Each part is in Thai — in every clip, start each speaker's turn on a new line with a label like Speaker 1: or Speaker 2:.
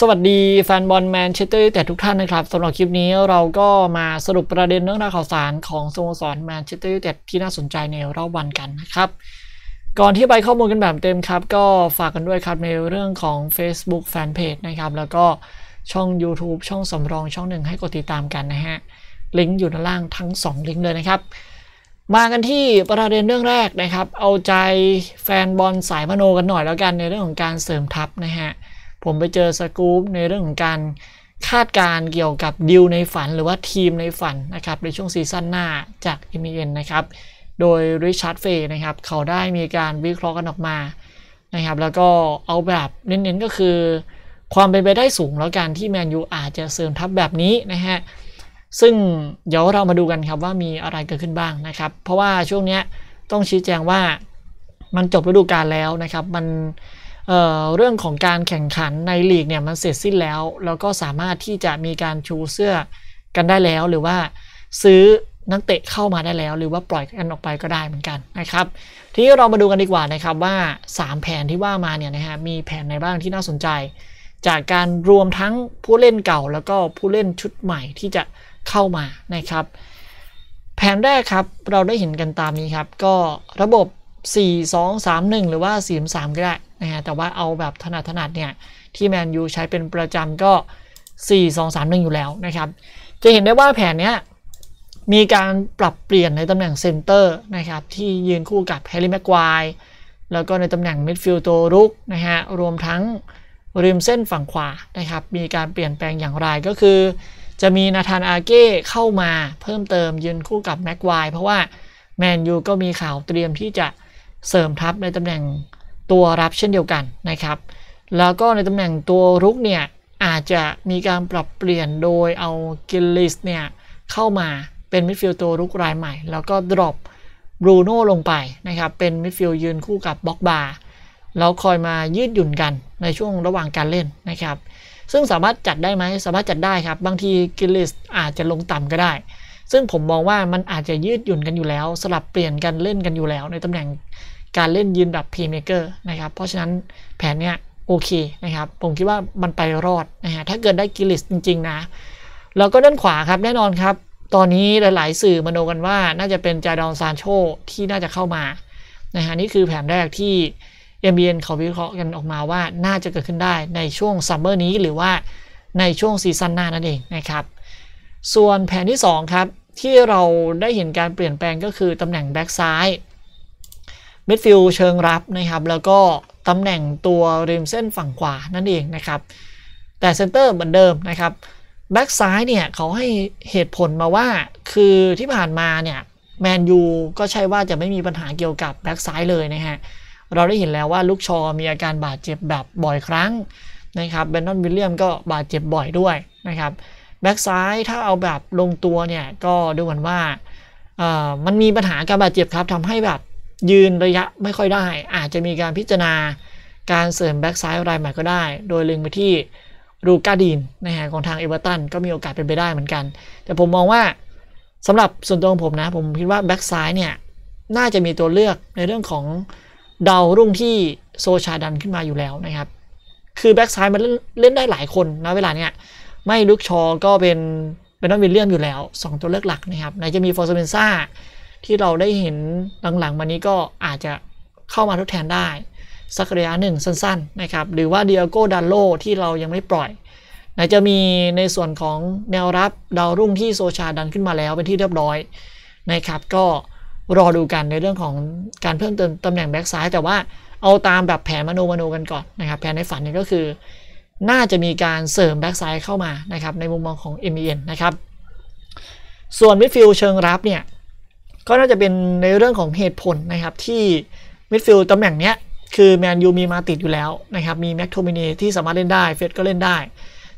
Speaker 1: สวัสดีแฟนบอลแมนเชสเตอร์ยูไนเต็ดทุกท่านนะครับสำหรับคลิปนี้เราก็มาสรุปประเด็นเรื่องราวข่าวสารของสโมสรแมนเชสเตอร์ยูไนเต็ดที่น่าสนใจในรอบวันกันนะครับ ก่อนที่ไปข้อมูลกันแบบเต็มครับก็ฝากกันด้วยครับในเรื่องของ Facebook Fanpage นะครับแล้วก็ช่อง YouTube ช่องสำรองช่องหนึ่งให้กดติดตามกันนะฮะ ลิงก์อยู่ด้านล่างทั้ง2ลิงก์เลยนะครับมากันที่ประเด็นเรื่องแรกนะครับ เอาใจแฟนบอลสายมโนกันหน่อยแล้วกันในเรื่องของการเสริมทัพนะฮะผมไปเจอสกู๊ปในเรื่องของการคาดการเกี่ยวกับดิวในฝัน หรือว่าทีมในฝันนะครับ ในช่วงซีซั่นหน้าจาก m อ n นะครับโดยริชาร์ดเฟย์นะครับเขาได้มีการวิเคราะห์กันออกมานะครับ แล้วก็เอาแบบเน้น ๆ ก็คือ ความเป็นไปได้สูงแล้วกันที่แมนยูอาจจะเสริมทัพแบบนี้นะฮะซึ่งเดี๋ยวเรามาดูกันครับว่ามีอะไรเกิดขึ้นบ้างนะครับ เพราะว่าช่วงนี้ต้องชี้แจงว่า มันจบฤดูกาลแล้วนะครับ มันเเรื่องของการแข่งขันในลีกเนี่ยมันเสร็จสิ้นแล้วแล้วก็สามารถที่จะมีการชูเสื้อกันได้แล้ว หรือว่าซื้อนักเตะเข้ามาได้แล้ว หรือว่าปล่อยกันออกไปก็ได้เหมือนกันนะครับทีนี้เรามาดูกันดีกว่านะครับว่า 3 แผนที่ว่ามาเนี่ยนะฮะมีแผนไหนบ้างที่น่าสนใจ จากการรวมทั้งผู้เล่นเก่า แล้วก็ผู้เล่นชุดใหม่ที่จะเข้ามานะครับ แผนแรกครับเราได้เห็นกันตามนี้ครับ ก็ระบบ 4 2 3 1หรือว่า 4 3ก็ได้ะฮะแต่ว่าเอาแบบถนัดถนัดเนี่ย ที่แมนยูใช้เป็นประจำก็4 2 3 1 อยู่แล้วนะครับ จะเห็นได้ว่าแผนเนี้ย มีการปรับเปลี่ยนในตำแหน่งเซนเตอร์นะครับที่ยืนคู่กับแฮร์รี่แม็กกวแล้วก็ในตำแหน่งมิดฟิลด์ตัวรุกนะฮะรวมทั้งริมเส้นฝั่งขวานะครับ มีการเปลี่ยนแปลงอย่างไรก็คือ จะมีนาธานอาเก้เข้ามาเพิ่มเติมยืนคู่กับแม็กไวเพราะว่าแมนยูก็มีข่าวเตรียมที่จะเสริมทัพในตำแหน่งตัวรับเช่นเดียวกันนะครับ แล้วก็ในตำแหน่งตัวรุกเนี่ยอาจจะมีการปรับเปลี่ยนโดยเอากิลลิสเนี่ยเข้ามาเป็นมิดฟิลด์ตัวรุกรายใหม่ แล้วก็ดรอปบรูโน่ลงไปนะครับเป็นมิดฟิลด์ยืนคู่กับบ็อกบาร์แล้วคอยมายืดหยุ่นกันในช่วงระหว่างการเล่นนะครับ ซึ่งสามารถจัดได้ไหมสามารถจัดได้ครับ บางทีกิลลิสอาจจะลงต่ำก็ได้ ซึ่งผมมองว่ามันอาจจะยืดหยุ่นกันอยู่แล้ว สลับเปลี่ยนกันเล่นกันอยู่แล้ว ในตำแหน่งการเล่นยืนดับ p พย์เมเกอร์นะครับ เพราะฉะนั้นแผนเนี้ยโอเคนะครับ ผมคิดว่ามันไปรอดนะฮะ ถ้าเกิดได้กิลิสจริง ๆ นะ แล้วก็ด้านขวาครับ แน่นอนครับ ตอนนี้หลาย ๆ สื่อมโนกันว่าน่าจะเป็นจาดอนซานโช ที่น่าจะเข้ามา นะฮะนี่คือแผนแรกที่ MBN เขาวิเคราะห์กันออกมาว่าน่าจะเกิดขึ้นได้ในช่วงซัมเมอร์นี้ หรือว่าในช่วงซีซั่นหน้านั่นเองนะครับ ส่วนแผนที่2ครับที่เราได้เห็นการเปลี่ยนแปลงก็คือตำแหน่งแบ็กซ้ายมิดฟิลด์เชิงรับนะครับ แล้วก็ตำแหน่งตัวริมเส้นฝั่งขวานั่นเองนะครับ แต่เซนเตอร์เหมือนเดิมนะครับแบ็กซ้ายเนี่ยเขาให้เหตุผลมาว่าคือที่ผ่านมาเนี่ยแมนยูก็ใช่ว่าจะไม่มีปัญหาเกี่ยวกับแบ็กซ้ายเลยนะฮะเราได้เห็นแล้วว่าลูกชอมีอาการบาดเจ็บแบบบ่อยครั้งนะครับเบนนอนวิลเลียมก็บาดเจ็บบ่อยด้วยนะครับแบ็กซ้ายถ้าเอาแบบลงตัวเนี่ยก็ดูเหมือนว่ามันมีปัญหาการบาดเจ็บครับทำให้แบบยืนระยะไม่ค่อยได้ อาจจะมีการพิจารณาการเสริมแบ็กซ้ายรายใหม่ก็ได้ โดยเล็งไปที่รูกาดีนนะฮะ ของทางเอเวอร์ตันก็มีโอกาสเป็นไปได้เหมือนกัน แต่ผมมองว่าสำหรับส่วนตัวของผมนะ ผมคิดว่าแบ็กซ้ายเนี่ยน่าจะมีตัวเลือกในเรื่องของดาวรุ่งที่โซชาดันขึ้นมาอยู่แล้วนะครับ คือแบ็กซ้ายมันเล่นได้หลายคนนะ เวลาเนี้ยไม่ลุกชอก็เป็นเป็นนองวิลเลียมอยู่แล้ว 2 ตัวเลือกหลักนะครับไหนจะมีฟอร์ซเบนซ่าที่เราได้เห็นหลังๆมานี้ก็อาจจะเข้ามาทดแทนได้สักระยะหนึ่งสั้นๆนะครับหรือว่าเดียโกดันโลที่เรายังไม่ปล่อยนจะมีในส่วนของแนวรับ ดาวรุ่งที่โซชาดันขึ้นมาแล้วเป็นที่เรียบร้อยนะครับ ก็รอดูกันในเรื่องของการเพิ่มเติมตำแหน่งแบ็กซ้ายแต่ว่าเอาตามแบบแผนมโนมโนกันก่อนนะครับแผนในฝันนี่ก็คือ น่าจะมีการเสริมแบ็กซ้ายเข้ามานะครับในมุมมองของ m อ n นะครับส่วนมิดฟิลเชิงรับเนี่ยก็น่าจะเป็นในเรื่องของเหตุผลนะครับที่มิดฟิลด์ตำแหน่งเนี้ยคือแมนยูมีมาติดอยู่แล้วนะครับ มีแม็กโทมินีที่สามารถเล่นได้เฟสก็เล่นได้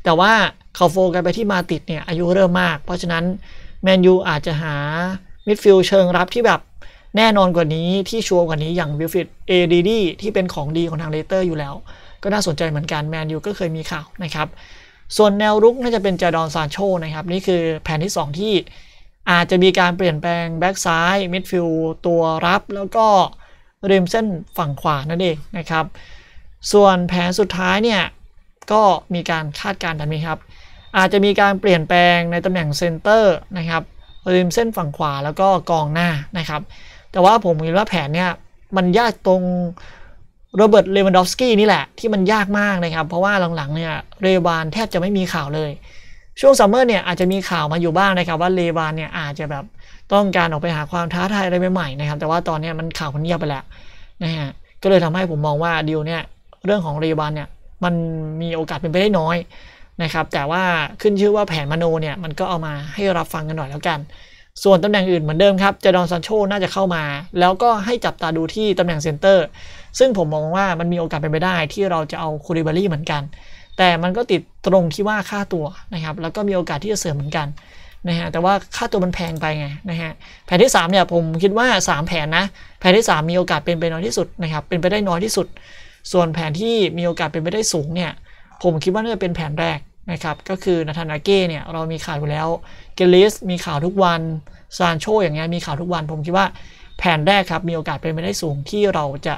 Speaker 1: แต่ว่าเขาโฟกัสไปที่มาติดเนี่ย อายุเริ่มมาก เพราะฉะนั้นแมนยูอาจจะหามิดฟิลด์เชิงรับที่แบบแน่นอนกว่านี้ที่ชัวร์กว่านี้อย่างวิลฟิตเอดีดีที่เป็นของดีของทางเลเตอร์อยู่แล้ว ก็น่าสนใจเหมือนกันแมนยูก็เคยมีข่าวนะครับส่วนแนวรุกน่าจะเป็นจาดอนซานโชนะครับนี่คือแผนที่2ที่อาจจะมีการเปลี่ยนแปลงแบ็กซ้ายมิดฟิลตัวรับแล้วก็ริมเส้นฝั่งขวานั่นเองนะครับ ส่วนแผนสุดท้ายเนี่ยก็มีการคาดการณ์แบบนี้ครับ อาจจะมีการเปลี่ยนแปลงในตำแหน่งเซนเตอร์นะครับ ริมเส้นฝั่งขวาแล้วก็กองหน้านะครับ แต่ว่าผมคิดว่าแผนเนี่ยมันยากตรงโรเบิร์ตเลวันดอฟสกี้นี่แหละที่มันยากมากนะครับ เพราะว่าหลังๆเนี่ยเรวานแทบจะไม่มีข่าวเลยช่วงซัมเมอร์เนี่ยอาจจะมีข่าวมาอยู่บ้างนะครับ ว่าเลวานเนี่ยอาจจะแบบต้องการออกไปหาความท้าทายอะไรใหม่ๆนะครับแต่ว่าตอนนี้มันข่าวมันเงียบไปแล้วนะฮะก็เลยทำให้ผมมองว่าดีลเนี่ยเรื่องของเลวานเนี่ยมันมีโอกาสเป็นไปได้น้อยนะครับแต่ว่าขึ้นชื่อว่าแผนมโนเนี่ยมันก็เอามาให้รับฟังกันหน่อยแล้วกัน ส่วนตำแหน่งอื่นเหมือนเดิมครับเจดอนซันโชน่าจะเข้ามา แล้วก็ให้จับตาดูที่ตำแหน่งเซนเตอร์ซึ่งผมมองว่ามันมีโอกาสเป็นไปได้ที่เราจะเอาคูริบารี่เหมือนกันแต่มันก็ติดตรงที่ว่าค่าตัวนะครับแล้วก็มีโอกาสที่จะเสื่อมเหมือนกันนะฮะแต่ว่าค่าตัวมันแพงไปไงนะฮะแผนที่3เนี่ยผมคิดว่า 3 แผนนะแผนที่ 3 มีโอกาสเป็นไปน้อยที่สุดนะครับเป็นไปได้น้อยที่สุด ส่วนแผนที่มีโอกาสเป็นไปได้สูงเนี่ยผมคิดว่าน่าจะเป็นแผนแรกนะครับก็คือนาธานาเก้เนี่ยเรามีข่าวอยู่แล้วเกลิสมีข่าวทุกวันซานโช อย่างเงี้ยมีข่าวทุกวัน ผมคิดว่าแผนแรกครับมีโอกาสเป็นไปได้สูงที่เราจะ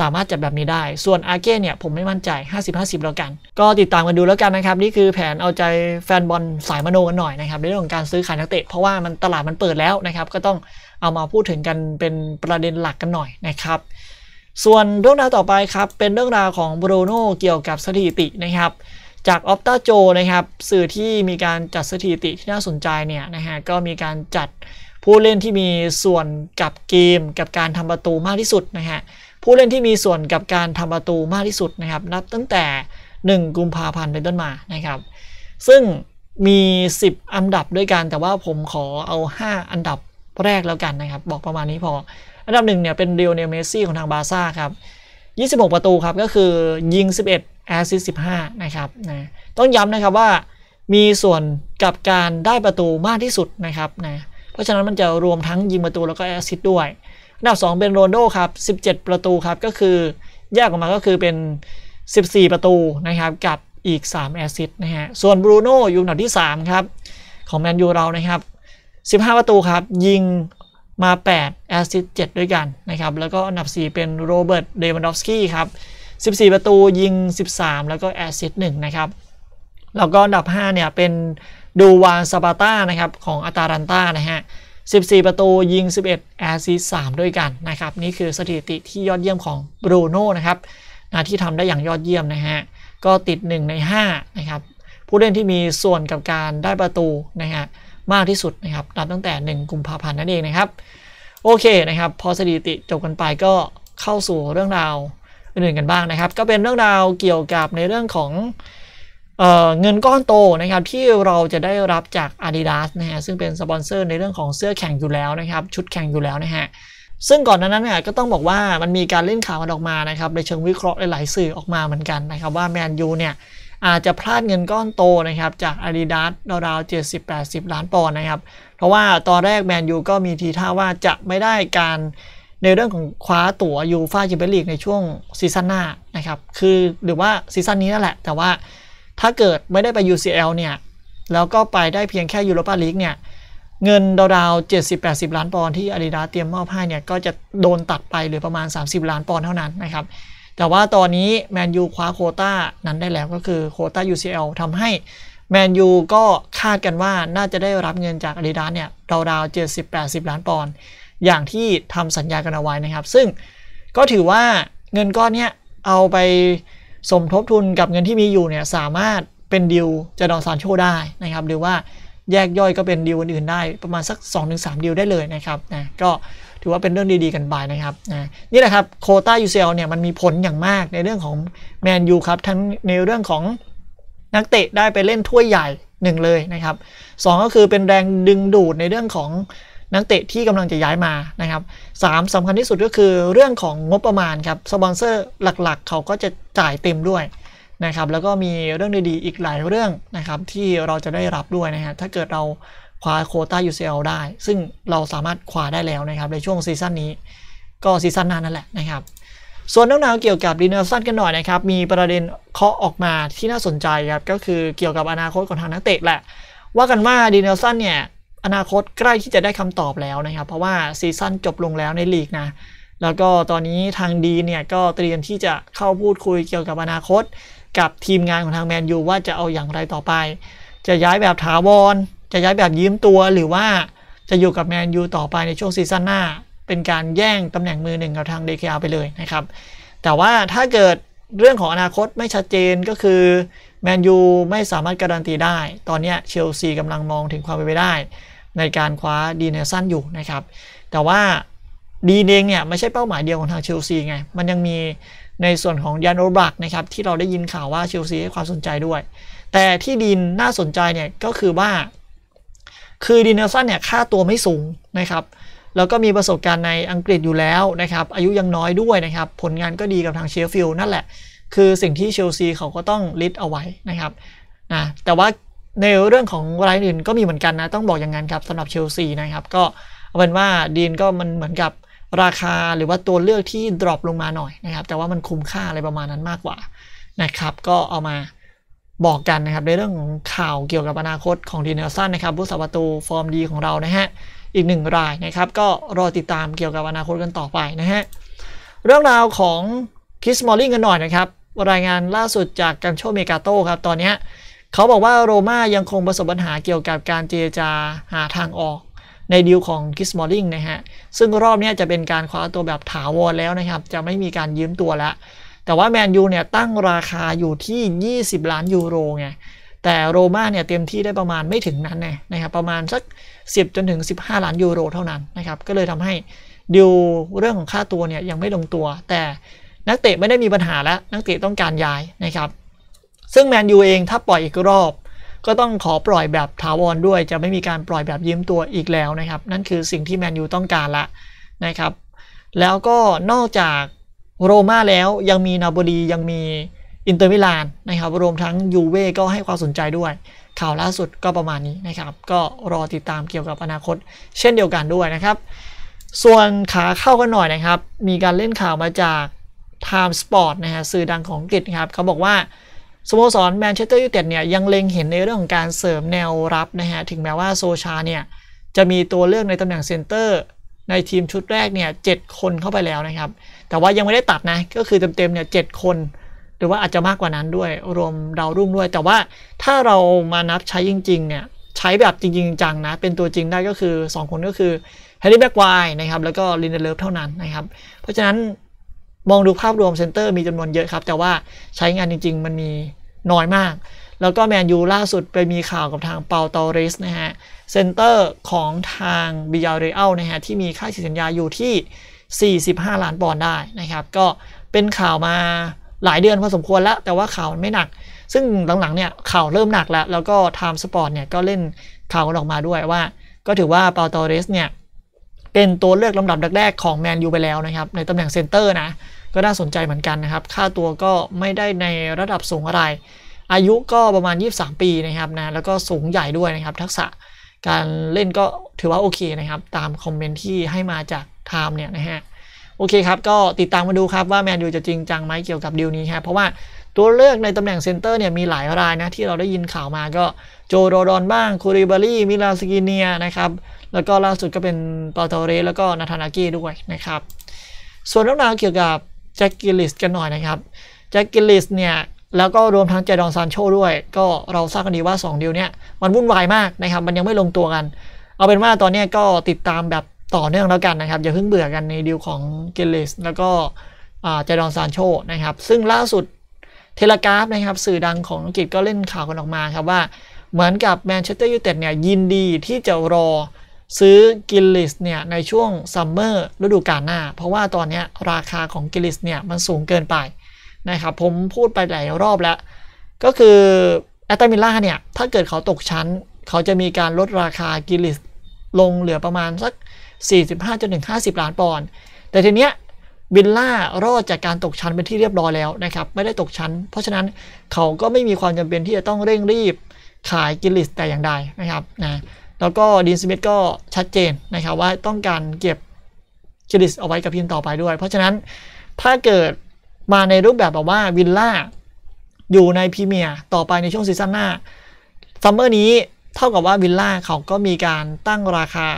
Speaker 1: สามารถจัดแบบนี้ได้ ส่วนอาเก้เนี่ยผมไม่มั่นใจ 50-50 แล้วกัน ก็ติดตามกันดูแล้วกันนะครับ นี่คือแผนเอาใจแฟนบอลสายมโนกันหน่อยนะครับ ในเรื่องของการซื้อขายนักเตะ เพราะว่ามันตลาดมันเปิดแล้วนะครับ ก็ต้องเอามาพูดถึงกันเป็นประเด็นหลักกันหน่อยนะครับ ส่วนเรื่องราวต่อไปครับ เป็นเรื่องราวของบรูโน่เกี่ยวกับสถิตินะครับ จากออฟตาโจนะครับ สื่อที่มีการจัดสถิติที่น่าสนใจเนี่ยนะฮะ ก็มีการจัดผู้เล่นที่มีส่วนกับเกม กับการทำประตูมากที่สุดนะฮะผู้เล่นที่มีส่วนกับการทำประตูมากที่สุดนะครับนับตั้งแต่ 1 กุมภาพันธ์เป็นต้นมา นะครับ ซึ่งมี 10 อันดับด้วยกัน แต่ว่าผมขอเอา 5 อันดับแรกแล้วกันนะครับ บอกประมาณนี้พอ อันดับหนึ่งเนี่ย เป็นเรียวเนล เมซี่ของทาง บาซ่า ครับ 26 ประตูครับ ก็คือยิง 11 แอสซิส15 นะครับนะต้องย้ำนะครับว่ามีส่วนกับการได้ประตูมากที่สุดนะครับนะเพราะฉะนั้นมันจะรวมทั้งยิงประตูแล้วก็แอสซิสด้วยันดับ2เป็นโรนโดครับ17 ประตูครับก็คือแยกออกมาก็คือเป็น 14 ประตูนะครับกับอีก 3 แอซิสต์นะฮะส่วนบรูโน่อยู่อันดับที่3ครับของแมนยูเรานะครับ15 ประตูครับยิงมา 8 แอซิสต์7ด้วยกันนะครับแล้วก็อันดับ 4 เป็นโรเบิร์ตเดวันดอฟสกี้ครับ14 ประตูยิง 13 แล้วก็แอซิสต์1นะครับแล้วก็อันดับ5เนี่ยเป็นดูวานซาบาต้านะครับของอาตาลันตานะฮะ14 ประตูยิง 11แอซิส3ด้วยกันนะครับ นี่คือสถิติที่ยอดเยี่ยมของบรูโน่นะครับนะที่ทำได้อย่างยอดเยี่ยมนะฮะก็ติด 1 ใน5นะครับผู้เล่นที่มีส่วนกับการได้ประตูนะฮะมากที่สุดนะครับนับตั้งแต่ 1 กุมภาพันธ์นั่นเองนะครับโอเคนะครับ พอสถิติจบกันไปก็เข้าสู่เรื่องราวอื่นๆกันบ้างนะครับ ก็เป็นเรื่องราวเกี่ยวกับในเรื่องของเงินก้อนโตนะครับที่เราจะได้รับจาก Adidas นะฮะซึ่งเป็นสปอนเซอร์ในเรื่องของเสื้อแข่งอยู่แล้วนะครับชุดแข่งอยู่แล้วนะฮะซึ่งก่อนนั้นเนี่ยก็ต้องบอกว่ามันมีการเล่นข่าวกันออกมานะครับในเชิงวิเคราะห์หลายๆสื่อออกมาเหมือนกันนะครับว่าแมนยูเนี่ยอาจจะพลาดเงินก้อนโตนะครับจาก Adidas ราวๆ70-80 ล้านปอนด์นะครับเพราะว่าตอนแรกแมนยูก็มีทีท่าว่าจะไม่ได้การในเรื่องของคว้าตั๋วยูฟ่าแชมเปี้ยนลีกในช่วงซีซั่นหน้านะครับคือหรือว่าซีซั่นนี้นั่นแหละ แต่ว่าถ้าเกิดไม่ได้ไป UCL เนี่ย แล้วก็ไปได้เพียงแค่ยูโรปาลีกเนี่ย เงินดาวๆ 70-80 ล้านปอนด์ที่อาดิดาเตรียมมอบให้เนี่ย ก็จะโดนตัดไปเหลือประมาณ 30 ล้านปอนด์เท่านั้นนะครับ แต่ว่าตอนนี้แมนยูคว้าโคต้านั้นได้แล้วก็คือโคต้า UCL ทำให้แมนยูก็คาดกันว่าน่าจะได้รับเงินจากอาดิดาเนี่ย ดาวๆ 70-80 ล้านปอนด์อย่างที่ทำสัญญากันเอาไว้นะครับ ซึ่งก็ถือว่าเงินก้อนเนี้เอาไปสมทบทุนกับเงินที่มีอยู่เนี่ยสามารถเป็นดิวจะดอนซานโชได้นะครับหรือว่าแยกย่อยก็เป็นดีวอื่น ๆ ได้ประมาณสัก 2-3ดีวได้เลยนะครับนะก็ถือว่าเป็นเรื่องดีๆ กันไปนะครับนะนี่แหละครับโคต้ายูเซลเนี่ยมันมีผลอย่างมากในเรื่องของแมนยูครับทั้งในเรื่องของนักเตะได้ไปเล่นถ้วยใหญ่หนึ่งเลยนะครับสก็คือเป็นแรงดึงดูดในเรื่องของนักเตะที่กำลังจะย้ายมานะครับสามสำคัญที่สุดก็คือเรื่องของงบประมาณครับสปอนเซอร์หลักๆ เขาก็จะจ่ายเต็มด้วยนะครับแล้วก็มีเรื่องดี ๆ อีกหลายเรื่องนะครับที่เราจะได้รับด้วยนะฮะถ้าเกิดเราคว้าโคต้า UCL ได้ ซึ่งเราสามารถคว้าได้แล้วนะครับในช่วงซีซั่นนี้ก็ซีซั่นนั้นนั่นแหละนะครับส่วนเรื่องราวเกี่ยวกับดีเนอร์สันกันหน่อยนะครับมีประเด็นเคาะออกมาที่น่าสนใจครับก็คือเกี่ยวกับอนาคตของทางนักเตะแหละว่ากันว่าดีเนอร์สันเนี่ยอนาคตใกล้ที่จะได้คำตอบแล้วนะครับ เพราะว่าซีซั่นจบลงแล้วในลีกนะ แล้วก็ตอนนี้ทางดีเนี่ยก็เตรียมที่จะเข้าพูดคุยเกี่ยวกับอนาคต กับทีมงานของทางแมนยูว่าจะเอาอย่างไรต่อไป จะย้ายแบบถาวร จะย้ายแบบยืมตัว หรือว่าจะอยู่กับแมนยูต่อไปในช่วงซีซั่นหน้า เป็นการแย่งตำแหน่งมือหนึ่งกับทางเดคอาไปเลยนะครับ แต่ว่าถ้าเกิดเรื่องของอนาคตไม่ชัดเจนก็คือแมนยูไม่สามารถการันตีได้ ตอนนี้เชลซีกำลังมองถึงความเป็นไปได้ในการคว้าดีเนสันอยู่นะครับ แต่ว่าดีเองเนี่ย ไม่ใช่เป้าหมายเดียวของทางเชลซีไง มันยังมีในส่วนของยานโอบรักนะครับที่เราได้ยินข่าวว่าเชลซีให้ความสนใจด้วย แต่ที่ดีนน่าสนใจเนี่ย ก็คือว่าคือดีเนสันเนี่ย ค่าตัวไม่สูงนะครับ แล้วก็มีประสบการณ์ในอังกฤษอยู่แล้วนะครับอายุยังน้อยด้วยนะครับ ผลงานก็ดีกับทางเชฟฟิลด์นั่นแหละ คือสิ่งที่เชลซีเขาก็ต้องลิดเอาไว้นะครับนะแต่ว่าในเรื่องของรายอื่นก็มีเหมือนกันนะต้องบอกอย่างนั้นครับสำหรับเชลซีนะครับก็เอาเป็นว่าดีนก็มันเหมือนกับราคาหรือว่าตัวเลือกที่ดรอปลงมาหน่อยนะครับแต่ว่ามันคุ้มค่าอะไรประมาณนั้นมากกว่านะครับ ก็เอามาบอกกันนะครับ ในเรื่องของข่าวเกี่ยวกับอนาคตของดีเนลสันนะครับ ผู้สาประตูฟอร์มดีของเรานะฮะอีกหนึ่งรายนะครับ ก็รอติดตามเกี่ยวกับอนาคตกันต่อไปนะฮะเรื่องราวของคิส มอลลิงกันหน่อยนะครับ รายงานล่าสุดจากกันโชเมกาโต้ครับตอนนี้เขาบอกว่าโรม่ายังคงประสบปัญหาเกี่ยวกับการเจรจาหาทางออก ในดีลของคิสมอลลิงนะฮะ ซึ่งรอบนี้จะเป็นการคว้าตัวแบบถาวรแล้วนะครับ จะไม่มีการยืมตัวแล้วแต่ว่าแมนยูเนี่ยตั้งราคาอยู่ที่ 20 ล้านยูโรไงแต่โรม่าเนี่ยเต็มที่ได้ประมาณไม่ถึงนั้นนะครับประมาณสัก 10 จนถึง 15 ล้านยูโรเท่านั้นนะครับ ก็เลยทำให้ดิวเรื่องของค่าตัวเนี่ยยังไม่ลงตัว แต่นักเตะไม่ได้มีปัญหาแล้ว นักเตะต้องการย้ายนะครับซึ่งแมนยูเองถ้าปล่อยอีกรอบก็ต้องขอปล่อยแบบถาวรด้วย จะไม่มีการปล่อยแบบยืมตัวอีกแล้วนะครับ นั่นคือสิ่งที่แมนยูต้องการละนะครับ แล้วก็นอกจากโรม่าแล้วยังมีนาบดียังมีอินเตอร์มิลานนะครับรวมทั้งยูเว่ก็ให้ความสนใจด้วย ข่าวล่าสุดก็ประมาณนี้นะครับ ก็รอติดตามเกี่ยวกับอนาคตเช่นเดียวกันด้วยนะครับ ส่วนขาเข้ากันหน่อยนะครับ มีการเล่นข่าวมาจาก Time Sport นะฮะสื่อดังของอังกฤษครับเขาบอกว่าสโมสรแมนเชสเตอร์ยูไนเต็ดเนี่ยยังเล็งเห็นในเรื่องของการเสริมแนวรับนะฮะถึงแม้ว่าโซชา เนี่ยจะมีตัวเลือกในตำแหน่งเซนเตอร์ ในทีมชุดแรกเนี่ยเคนเข้าไปแล้วนะครับแต่ว่ายังไม่ได้ตัดนะก็คือเต็มๆเนี่ยเคน หรือว่าอาจจะมากกว่านั้นด้วยรวมดาวรุ่งด้วย แต่ว่าถ้าเรามานับใช้จริง ๆ เนี่ยใช้แบบจริง ๆ จังนะ เป็นตัวจริงได้ก็คือ 2 คนก็คือแฮร์รี่แบ็กไวนะครับแล้วก็ลินเดเลฟเท่านั้นนะครับเพราะฉะนั้นมองดูภาพรวมเซนเตอร์มีจำนวนเยอะครับ แต่ว่าใช้งานจริงๆมันมีน้อยมาก แล้วก็แมนยูล่าสุดไปมีข่าวกับทางเปาตอเรสนะฮะ เซนเตอร์ของทางบิยาเรอัลนะฮะที่มีค่าสิสัญญาอยู่ที่ 45 ล้านปอนด์ได้นะครับก็เป็นข่าวมาหลายเดือนพอสมควรแล้วแต่ว่าข่าวมันไม่หนัก ซึ่งหลังๆเนี่ย ข่าวเริ่มหนักแล้วแล้วก็ไทม์สปอร์ตเนี่ยก็เล่นข่าวออกมาด้วยว่าก็ถือว่าเปาตอเรสเนี่ยเป็นตัวเลือกลำดับแรกๆ ของแมนยูไปแล้วนะครับในตำแหน่งเซนเตอร์นะ ก็น่าสนใจเหมือนกันนะครับ ค่าตัวก็ไม่ได้ในระดับสูงอะไร อายุก็ประมาณ 23 ปีนะครับนะแล้วก็สูงใหญ่ด้วยนะครับ ทักษะการเล่นก็ถือว่าโอเคนะครับ ตามคอมเมนต์ที่ให้มาจากไทม์เนี่ยนะฮะโอเคครับ ก็ติดตามมาดูครับว่าแมนยูจะจริงจังไหมเกี่ยวกับดีลนี้ครับเพราะว่าตัวเลือกในตำแหน่งเซนเตอร์เนี่ยมีหลายรายนะที่เราได้ยินข่าวมาก็โจโรดอนบ้างคูริบารี่มิลาสกินเนียนะครับแล้วก็ล่าสุดก็เป็นปาโตเรสแล้วก็นาธานากี้ด้วยนะครับ ส่วนเรื่องราวเกี่ยวกับแจ็คกิลลิสกันหน่อยนะครับ แจ็คกิลลิสเนี่ยแล้วก็รวมทั้งเจดอนซานโชด้วย ก็เราทราบกันดีว่า2เดียวเนี่ยมันวุ่นวายมากนะครับ มันยังไม่ลงตัวกัน เอาเป็นว่าตอนนี้ก็ติดตามแบบต่อเนื่องแล้วกันนะครับ อย่าเพิ่งเบื่อกันในดีลของกิลลิสแล้วก็เจดอนซานโชนะครับ ซึ่งล่าสุดเทเลกราฟนะครับสื่อดังของอังกฤษก็เล่นข่าวกันออกมาครับว่าเหมือนกับแมนเชสเตอร์ยูไนเต็ดเนี่ยยินดีที่จะรอซื้อกิลลิสเนี่ยในช่วงซัมเมอร์ฤดูกาลหน้า เพราะว่าตอนนี้ราคาของกิลลิสเนี่ยมันสูงเกินไปนะครับ ผมพูดไปหลายรอบแล้ว ก็คือแอตมิล่าเนี่ยถ้าเกิดเขาตกชั้น เขาจะมีการลดราคากิลลิสลงเหลือประมาณสัก 45-50 ล้านปอนด์แต่ทีเนี้ยวิลล่ารอดจากการตกชั้นเป็นที่เรียบร้อยแล้วนะครับไม่ได้ตกชั้น เพราะฉะนั้นเขาก็ไม่มีความจำเป็นที่จะต้องเร่งรีบขายกิลลิสแต่อย่างใดนะครับนะแล้วก็ดีนสมิธก็ชัดเจนนะครับว่าต้องการเก็บคิลิสเอาไว้กับทีมต่อไปด้วย เพราะฉะนั้นถ้าเกิดมาในรูปแบบแบบว่าวิลล่าอยู่ในพรีเมียร์ต่อไปในช่วงซีซั่นหน้าซัมเมอร์นี้เท่ากับว่าวิลล่าเขาก็มีการตั้งราคา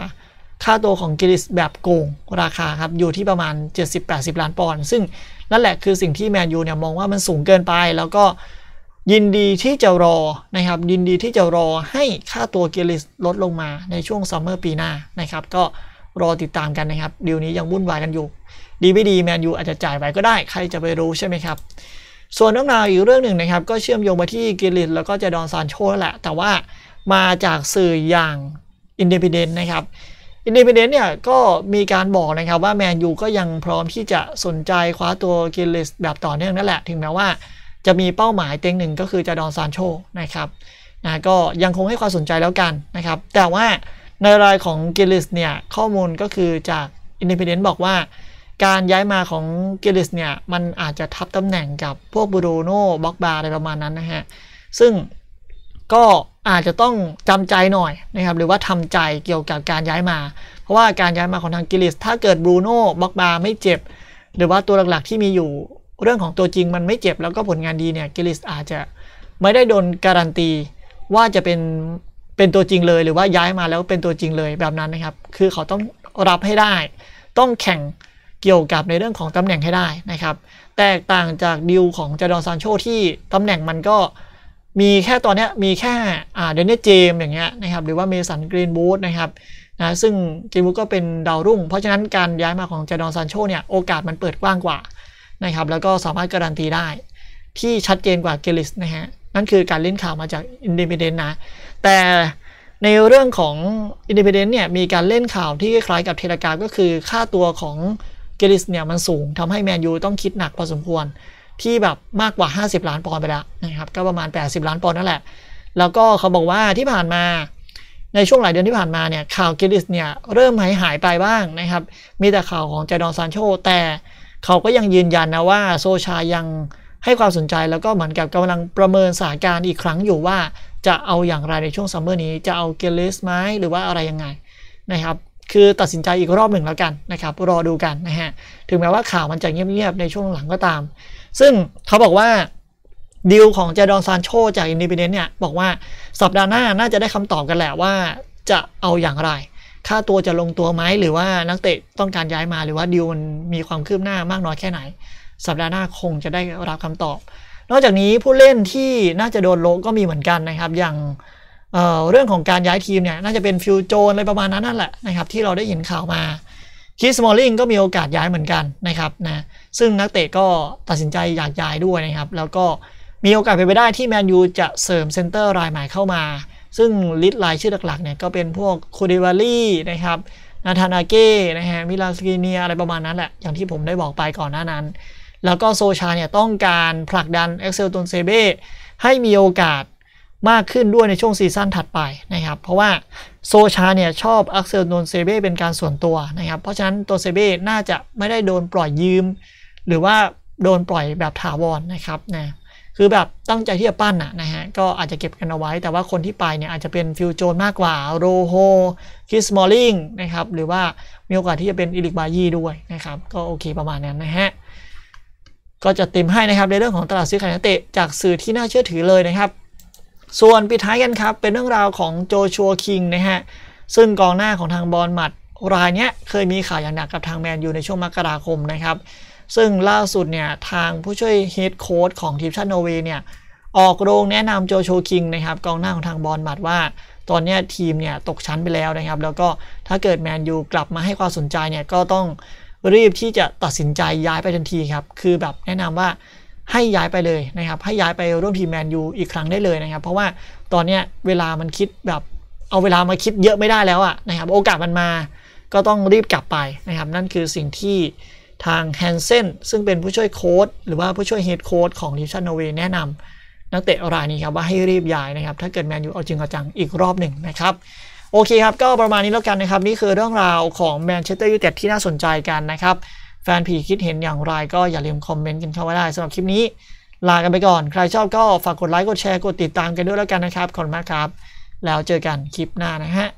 Speaker 1: ค่าตัวของกิลิสแบบโกงราคาครับอยู่ที่ประมาณ 70-80 ล้านปอนด์ซึ่งนั่นแหละคือสิ่งที่แมนยูเนี่ยมองว่ามันสูงเกินไปแล้วก็ยินดีที่จะรอนะครับ ยินดีที่จะรอให้ค่าตัวเกลิสลดลงมาในช่วงซัมเมอร์ปีหน้านะครับ ก็รอติดตามกันนะครับเดี๋ยวนี้ยังวุ่นวายกันอยู่ดีไม่ดีแมนยูอาจจะจ่ายไปก็ได้ ใครจะไปรู้ใช่ไหมครับ ส่วนเรื่องราวอีกเรื่องหนึ่งนะครับ ก็เชื่อมโยงมาที่เกลิสแล้วก็จะดอนซานโชแหละแต่ว่ามาจากสื่ออย่างอินเดพเดนนะครับอินดีพีเดนต์เนี่ยก็มีการบอกนะครับว่าแมนยูก็ยังพร้อมที่จะสนใจคว้าตัวเกลิสแบบต่อเนื่องนั่นแหละถึงแม้ว่าจะมีเป้าหมายเต็งหนึ่งก็คือจะดอนซานโชนะครับนะก็ยังคงให้ความสนใจแล้วกันนะครับ แต่ว่าในรายของเกลิสเนี่ย ข้อมูลก็คือจากอินดิพเดนต์บอกว่า การย้ายมาของเกลิสเนี่ย มันอาจจะทับตำแหน่งกับพวกบูโรโน่บ็อกบาอะไรประมาณนั้นนะฮะ ซึ่งก็อาจจะต้องจำใจหน่อยนะครับหรือว่าทำใจเกี่ยวกับการย้ายมา เพราะว่าการย้ายมาของทางกิลิสถ้าเกิดบรูโน่บ็อกบาไม่เจ็บหรือว่าตัวหลักๆที่มีอยู่เรื่องของตัวจริงมันไม่เจ็บแล้วก็ผลงานดีเนี่ยกิลิสอาจจะไม่ได้โดนการันตีว่าจะเป็นเป็นตัวจริงเลย หรือว่าย้ายมาแล้วเป็นตัวจริงเลยแบบนั้นนะครับ คือเขาต้องรับให้ได้ ต้องแข่งเกี่ยวกับในเรื่องของตำแหน่งให้ได้นะครับแตกต่างจากดิวของจาดอนซานโชที่ตำแหน่งมันก็มีแค่ตอนนี้มีแค่เดนนิสเจมอย่างเงี้ยนะครับหรือว่าเมสันกรีนบูธนะครับนะซึ่งกรีนบูธก็เป็นดาวรุ่ง เพราะฉะนั้นการย้ายมาของจาดอนซานโชเนี่ยโอกาสมันเปิดกว้างกว่านะครับแล้วก็สามารถการันตีได้ที่ชัดเจนกว่าเกลิสนะฮะนั่นคือการเล่นข่าวมาจากอินดิเพเดนต์นะแต่ในเรื่องของอินดิเพเดนต์เนี่ยมีการเล่นข่าวที่คล้ายกับเทเลกราฟก็คือค่าตัวของเกลิสเนี่ยมันสูงทำให้แมนยูต้องคิดหนักพอสมควรที่แบบมากกว่า 50 ล้านปอนด์ไปแล้วนะครับก็ประมาณ 80 ล้านปอนด์นั่นแหละ แล้วก็เขาบอกว่าที่ผ่านมาในช่วงหลายเดือนที่ผ่านมาเนี่ยข่าวเกลิสเนี่ยเริ่มหายหายไปบ้างนะครับมีแต่ข่าวของเจดอนซานโชแต่เขาก็ยังยืนยันนะว่าโซชายังให้ความสนใจแล้วก็เหมือนกับกำลังประเมินสถานการณ์อีกครั้งอยู่ว่าจะเอาอย่างไรในช่วงซัมเมอร์นี้จะเอาเกลิสไหมหรือว่าอะไรยังไงนะครับคือตัดสินใจอีกรอบหนึ่งแล้วกันนะครับ รอดูกันนะฮะถึงแม้ว่าข่าวมันจะเงียบๆในช่วงหลังก็ตาม ซึ่งเขาบอกว่าดีลของเจดอนซานโชจากอินดิเพเดนเนี่ยบอกว่าสัปดาห์หน้าน่าจะได้คำตอบกันแหละว่าจะเอาอย่างไรค่าตัวจะลงตัวไหมหรือว่านักเตะต้องการย้ายมาหรือว่าดิวมันมีความคืบหน้ามากน้อยแค่ไหน สัปดาห์หน้าคงจะได้รับคำตอบ นอกจากนี้ผู้เล่นที่น่าจะโดนโลก็มีเหมือนกันนะครับ อย่างเเรื่องของการย้ายทีมเนี่ยน่าจะเป็นฟิวโจนอะไรประมาณนั้นนั่นแหละนะครับที่เราได้ยินข่าวมาคิสมอลลิงก็มีโอกาสย้ายเหมือนกันนะครับนะซึ่งนักเตะก็ตัดสินใจอยากย้ายด้วยนะครับ แล้วก็มีโอกาสเป็นไปได้ที่แมนยูจะเสริมเซนเตอร์รายใหม่เข้ามาซึ่งลิสต์รายชื่อหลักๆเนี่ยก็เป็นพวกโคเดวารีนะครับนาธานาเก้นะฮะมิลาสกีเนียอะไรประมาณนั้นแหละ อย่างที่ผมได้บอกไปก่อนหน้านั้น แล้วก็โซชาเนี่ยต้องการผลักดันเอ็กเซลตนเซเบ้ให้มีโอกาสมากขึ้นด้วยในช่วงซีซั่นถัดไปนะครับเพราะว่าโซชาเนี่ยชอบเอ็กเซลโดนเซเบ้เป็นการส่วนตัวนะครับเพราะฉะนั้นตัวเซเบ้น่าจะไม่ได้โดนปล่อยยืม หรือว่าโดนปล่อยแบบถาวรนนะครับนะคือแบบตั้งใจที่จะปั้นอะนะฮะก็อาจจะเก็บกันเอาไว้ แต่ว่าคนที่ไปเนี่ยอาจจะเป็นฟิลโจนมากกว่าโรโฮคิสมอลลิงนะครับ หรือว่ามีโอกาสที่จะเป็นอิลิกบายีด้วยนะครับ ก็โอเคประมาณนั้นนะฮะ ก็จะเต็มให้นะครับในเรื่องของตลาดซื้อขายนักเตะจากสื่อที่น่าเชื่อถือเลยนะครับ ส่วนปิดท้ายกันครับเป็นเรื่องราวของโจชัวคิงนะฮะ ซึ่งกองหน้าของทางบอลมัดรายเนี้ยเคยมีข่าวอย่างหนักกับทางแมนยูในช่วงมกราคมนะครับซึ่งล่าสุดเนี่ยทางผู้ช่วยเฮดโค้ชของทีมชาติโนเวย์เนี่ยออกโรงแนะนำโจโชคิงนะครับกองหน้าของทางบอลมัดว่า ตอนนี้ทีมเนี่ยตกชั้นไปแล้วนะครับ แล้วก็ถ้าเกิดแมนยูกลับมาให้ความสนใจเนี่ยก็ต้องรีบที่จะตัดสินใจย้ายไปทันทีครับ คือแบบแนะนำว่าให้ย้ายไปเลยนะครับให้ย้ายไปร่วมทีมแมนยูอีกครั้งได้เลยนะครับ เพราะว่าตอนนี้เวลามันคิดแบบ เอาเวลามาคิดเยอะไม่ได้แล้วอะนะครับโอกาสมันมาก็ต้องรีบกลับไปนะครับนั่นคือสิ่งที่ทางแฮนเซนซึ่งเป็นผู้ช่วยโค้ดหรือว่าผู้ช่วยเฮดโค้ดของดิชันนนอเวย์แนะนำนักเตะรายนี้ครับ ว่าให้รีบย้ายนะครับ ถ้าเกิดแมนยูเอาจริงเอาจังอีกรอบหนึ่งนะครับ โอเคครับ ก็ประมาณนี้แล้วกันนะครับ นี่คือเรื่องราวของแมนเชสเตอร์ยูไนเต็ดที่น่าสนใจกันนะครับ แฟนผีคิดเห็นอย่างไรก็อย่าลืมคอมเมนต์กันเข้ามาได้สำหรับคลิปนี้ลากันไปก่อน ใครชอบก็ฝากกดไลค์กดแชร์กดติดตามกันด้วยแล้วกันนะครับขอบคุณมากครับ แล้วเจอกันคลิปหน้านะฮะ